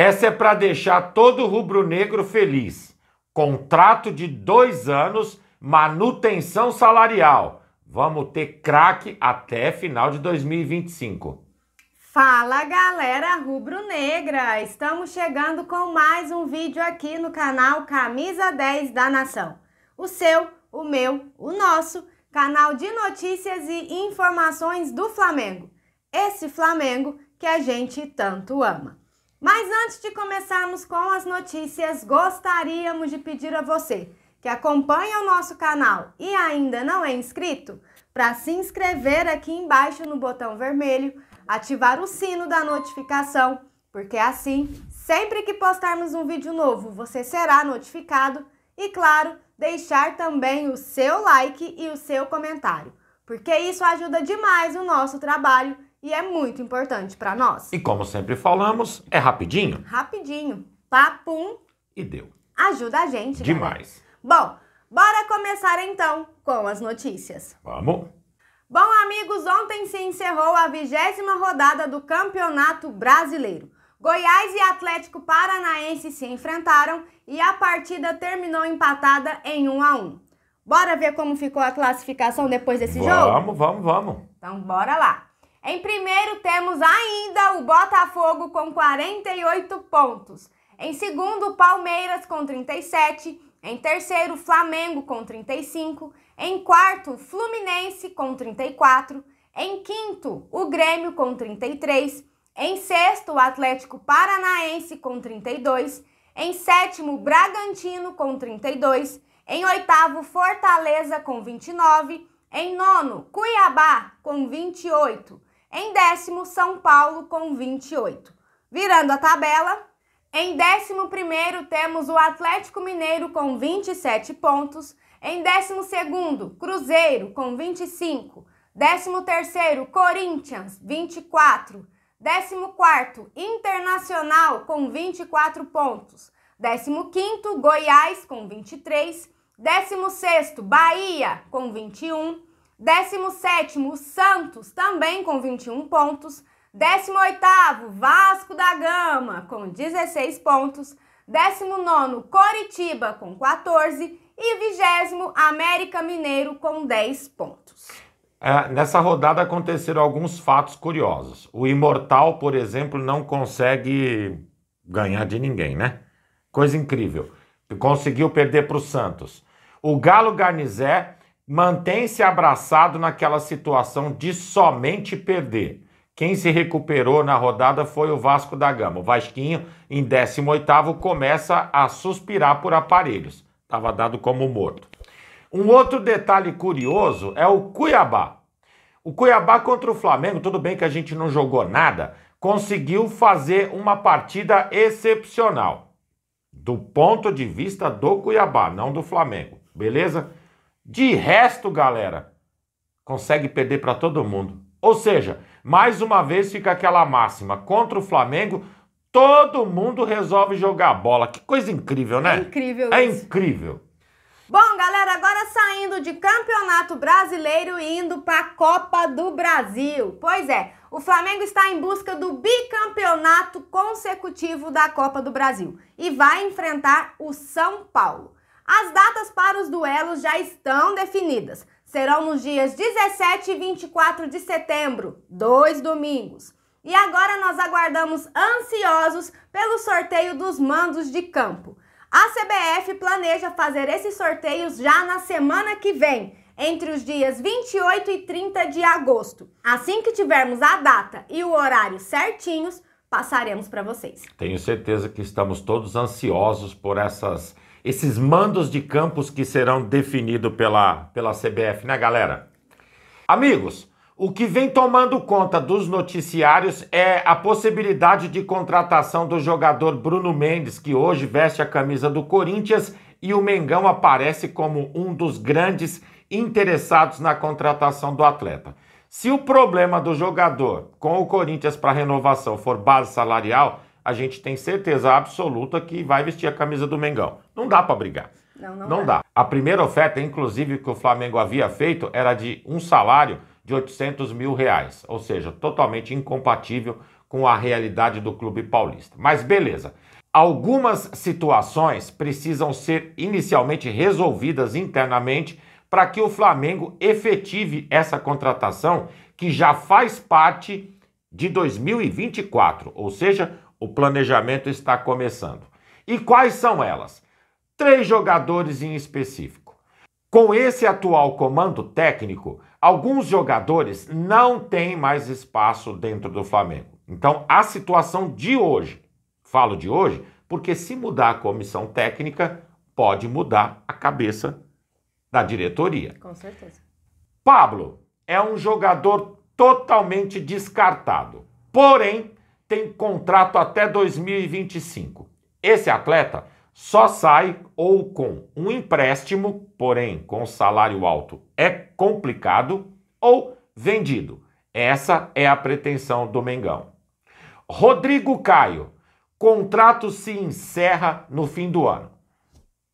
Essa é para deixar todo rubro-negro feliz. Contrato de dois anos, manutenção salarial. Vamos ter craque até final de 2025. Fala galera rubro-negra! Estamos chegando com mais um vídeo aqui no canal Camisa 10 da Nação. O seu, o meu, o nosso canal de notícias e informações do Flamengo. Esse Flamengo que a gente tanto ama. Mas antes de começarmos com as notícias, gostaríamos de pedir a você que acompanha o nosso canal e ainda não é inscrito, para se inscrever aqui embaixo no botão vermelho, ativar o sino da notificação, porque assim, sempre que postarmos um vídeo novo, você será notificado e, claro, deixar também o seu like e o seu comentário, porque isso ajuda demais o nosso trabalho e é muito importante para nós. E como sempre falamos, é rapidinho. Rapidinho. Papum. E deu. Ajuda a gente. Né? Demais. Galera. Bom, bora começar então com as notícias. Vamos. Bom, amigos, ontem se encerrou a vigésima rodada do Campeonato Brasileiro. Goiás e Atlético Paranaense se enfrentaram e a partida terminou empatada em 1 a 1. Bora ver como ficou a classificação depois desse vamos, jogo? Vamos, vamos, vamos. Então bora lá. Em primeiro, temos ainda o Botafogo com 48 pontos. Em segundo, Palmeiras com 37. Em terceiro, Flamengo com 35. Em quarto, Fluminense com 34. Em quinto, o Grêmio com 33. Em sexto, o Atlético Paranaense com 32. Em sétimo, Bragantino com 32. Em oitavo, Fortaleza com 29. Em nono, Cuiabá com 28. Em décimo, São Paulo com 28. Virando a tabela, em décimo primeiro temos o Atlético Mineiro com 27 pontos. Em décimo segundo, Cruzeiro com 25. Décimo terceiro, Corinthians, 24. Décimo quarto, Internacional com 24 pontos. Décimo quinto, Goiás com 23. Décimo sexto, Bahia com 21. 17º, Santos, também com 21 pontos. 18º, Vasco da Gama, com 16 pontos. 19º, Coritiba, com 14. E 20 América Mineiro, com 10 pontos. É, nessa rodada aconteceram alguns fatos curiosos. O Imortal, por exemplo, não consegue ganhar de ninguém, né? Coisa incrível. Conseguiu perder para o Santos. O Galo Garnizé mantém-se abraçado naquela situação de somente perder. Quem se recuperou na rodada foi o Vasco da Gama. O Vasquinho, em 18 começa a suspirar por aparelhos. Estava dado como morto. Um outro detalhe curioso é o Cuiabá. O Cuiabá contra o Flamengo, tudo bem que a gente não jogou nada, conseguiu fazer uma partida excepcional. Do ponto de vista do Cuiabá, não do Flamengo. Beleza? De resto, galera, consegue perder para todo mundo. Ou seja, mais uma vez fica aquela máxima: contra o Flamengo, todo mundo resolve jogar bola. Que coisa incrível, né? É incrível. É incrível. Bom, galera, agora saindo de Campeonato Brasileiro e indo para a Copa do Brasil. Pois é, o Flamengo está em busca do bicampeonato consecutivo da Copa do Brasil e vai enfrentar o São Paulo. As datas para os duelos já estão definidas. Serão nos dias 17 e 24 de setembro, dois domingos. E agora nós aguardamos ansiosos pelo sorteio dos mandos de campo. A CBF planeja fazer esses sorteios já na semana que vem, entre os dias 28 e 30 de agosto. Assim que tivermos a data e o horário certinhos, passaremos para vocês. Tenho certeza que estamos todos ansiosos por essas esses mandos de campos que serão definidos pela, pela CBF, né, galera? Amigos, o que vem tomando conta dos noticiários é a possibilidade de contratação do jogador Bruno Mendes, que hoje veste a camisa do Corinthians e o Mengão aparece como um dos grandes interessados na contratação do atleta. Se o problema do jogador com o Corinthians para renovação for base salarial, a gente tem certeza absoluta que vai vestir a camisa do Mengão. Não dá para brigar. Não, não, não dá. A primeira oferta, inclusive, que o Flamengo havia feito era de um salário de 800 mil reais, ou seja, totalmente incompatível com a realidade do clube paulista. Mas beleza. Algumas situações precisam ser inicialmente resolvidas internamente para que o Flamengo efetive essa contratação que já faz parte de 2024, ou seja, o planejamento está começando. E quais são elas? Três jogadores em específico. Com esse atual comando técnico, alguns jogadores não têm mais espaço dentro do Flamengo. Então, a situação de hoje, falo de hoje, porque se mudar a comissão técnica, pode mudar a cabeça da diretoria. Com certeza. Pablo é um jogador totalmente descartado. Porém, tem contrato até 2025. Esse atleta só sai ou com um empréstimo, porém com salário alto é complicado, ou vendido. Essa é a pretensão do Mengão. Rodrigo Caio, contrato se encerra no fim do ano.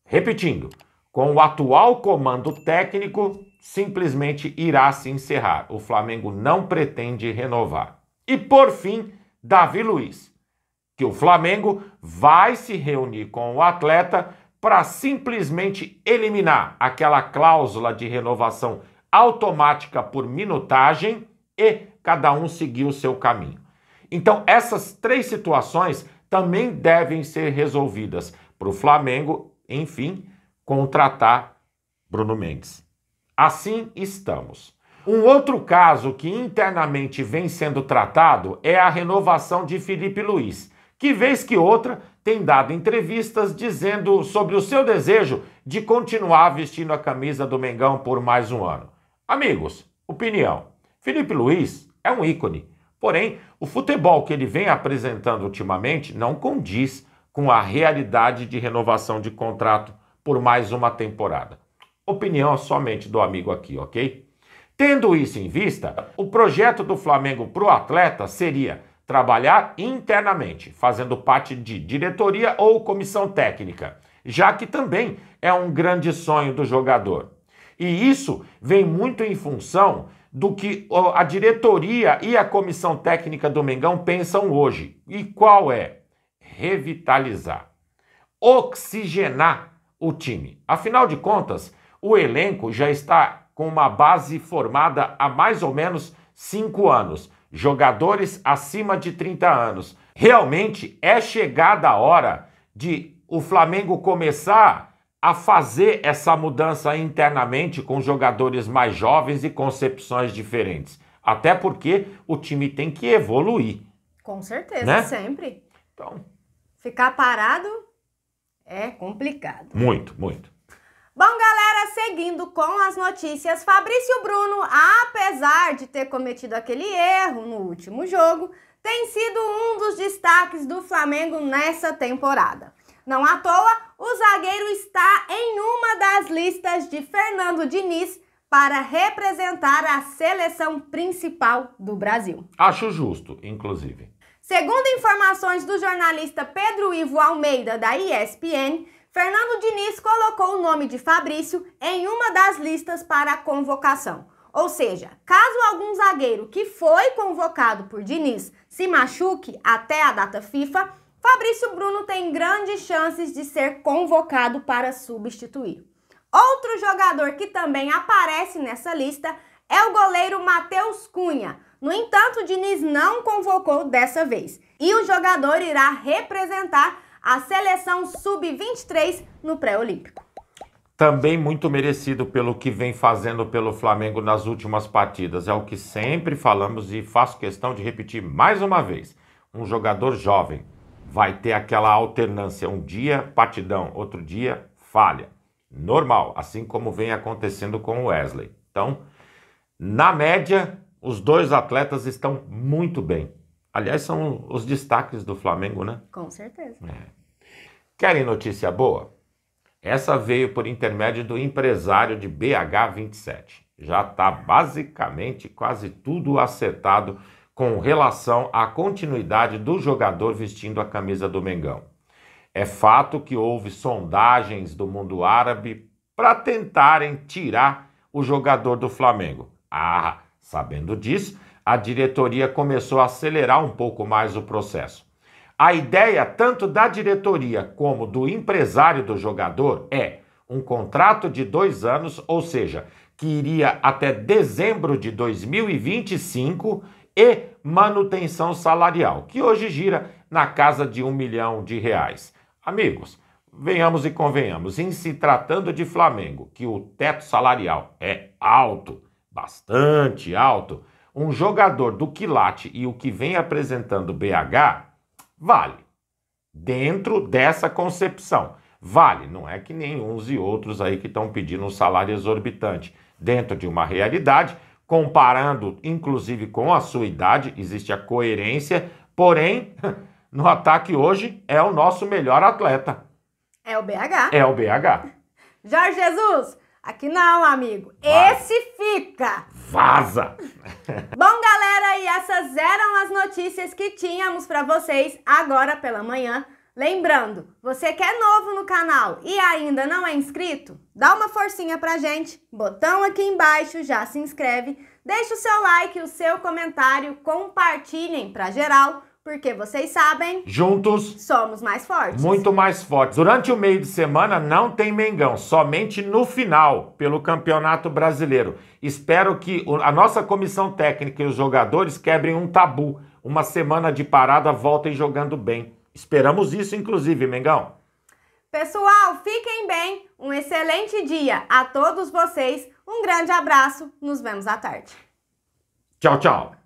Repetindo, com o atual comando técnico, simplesmente irá se encerrar. O Flamengo não pretende renovar. E por fim, Davi Luiz, que o Flamengo vai se reunir com o atleta para simplesmente eliminar aquela cláusula de renovação automática por minutagem e cada um seguir o seu caminho. Então, essas três situações também devem ser resolvidas para o Flamengo, enfim, contratar Bruno Mendes. Assim estamos. Um outro caso que internamente vem sendo tratado é a renovação de Felipe Luiz, que vez que outra tem dado entrevistas dizendo sobre o seu desejo de continuar vestindo a camisa do Mengão por mais um ano. Amigos, opinião. Felipe Luiz é um ícone, porém, o futebol que ele vem apresentando ultimamente não condiz com a realidade de renovação de contrato por mais uma temporada. Opinião somente do amigo aqui, ok? Tendo isso em vista, o projeto do Flamengo para o atleta seria trabalhar internamente, fazendo parte de diretoria ou comissão técnica, já que também é um grande sonho do jogador. E isso vem muito em função do que a diretoria e a comissão técnica do Mengão pensam hoje. E qual é? Revitalizar, oxigenar o time. Afinal de contas, o elenco já está com uma base formada há mais ou menos cinco anos, jogadores acima de 30 anos. Realmente é chegada a hora de o Flamengo começar a fazer essa mudança internamente com jogadores mais jovens e concepções diferentes. Até porque o time tem que evoluir. Com certeza, né? sempre. Então, ficar parado é complicado. Muito, muito seguindo com as notícias, Fabrício Bruno, apesar de ter cometido aquele erro no último jogo, tem sido um dos destaques do Flamengo nessa temporada. Não à toa, o zagueiro está em uma das listas de Fernando Diniz para representar a seleção principal do Brasil. Acho justo, inclusive. Segundo informações do jornalista Pedro Ivo Almeida, da ESPN, Fernando Diniz colocou o nome de Fabrício em uma das listas para a convocação. Ou seja, caso algum zagueiro que foi convocado por Diniz se machuque até a data FIFA, Fabrício Bruno tem grandes chances de ser convocado para substituir. Outro jogador que também aparece nessa lista é o goleiro Matheus Cunha. No entanto, Diniz não convocou dessa vez e o jogador irá representar a seleção sub-23 no pré-olímpico. Também muito merecido pelo que vem fazendo pelo Flamengo nas últimas partidas. É o que sempre falamos e faço questão de repetir mais uma vez. Um jogador jovem vai ter aquela alternância. Um dia partidão, outro dia falha. Normal, assim como vem acontecendo com o Wesley. Então, na média, os dois atletas estão muito bem. Aliás, são os destaques do Flamengo, né? Com certeza. É. Querem notícia boa? Essa veio por intermédio do empresário de BH27. Já está basicamente quase tudo acertado com relação à continuidade do jogador vestindo a camisa do Mengão. É fato que houve sondagens do mundo árabe para tentarem tirar o jogador do Flamengo. Ah, sabendo disso, a diretoria começou a acelerar um pouco mais o processo. A ideia tanto da diretoria como do empresário do jogador é um contrato de dois anos, ou seja, que iria até dezembro de 2025 e manutenção salarial, que hoje gira na casa de um milhão de reais. Amigos, venhamos e convenhamos, em se tratando de Flamengo, que o teto salarial é alto, bastante alto, um jogador do quilate e o que vem apresentando BH, vale. Dentro dessa concepção, vale. Não é que nem uns e outros aí que estão pedindo um salário exorbitante. Dentro de uma realidade, comparando inclusive com a sua idade, existe a coerência, porém, no ataque hoje é o nosso melhor atleta. É o BH. É o BH. Jorge Jesus, aqui não, amigo. Vai. Esse fica vaza! Bom, galera, e essas eram as notícias que tínhamos para vocês agora pela manhã. Lembrando, você que é novo no canal e ainda não é inscrito, dá uma forcinha pra gente, botão aqui embaixo, já se inscreve, deixa o seu like, o seu comentário, compartilhem pra geral porque vocês sabem. Juntos. Somos mais fortes. Muito mais fortes. Durante o meio de semana não tem Mengão, somente no final, pelo Campeonato Brasileiro. Espero que a nossa comissão técnica e os jogadores quebrem um tabu. Uma semana de parada, voltem jogando bem. Esperamos isso, inclusive, Mengão. Pessoal, fiquem bem. Um excelente dia a todos vocês. Um grande abraço. Nos vemos à tarde. Tchau, tchau.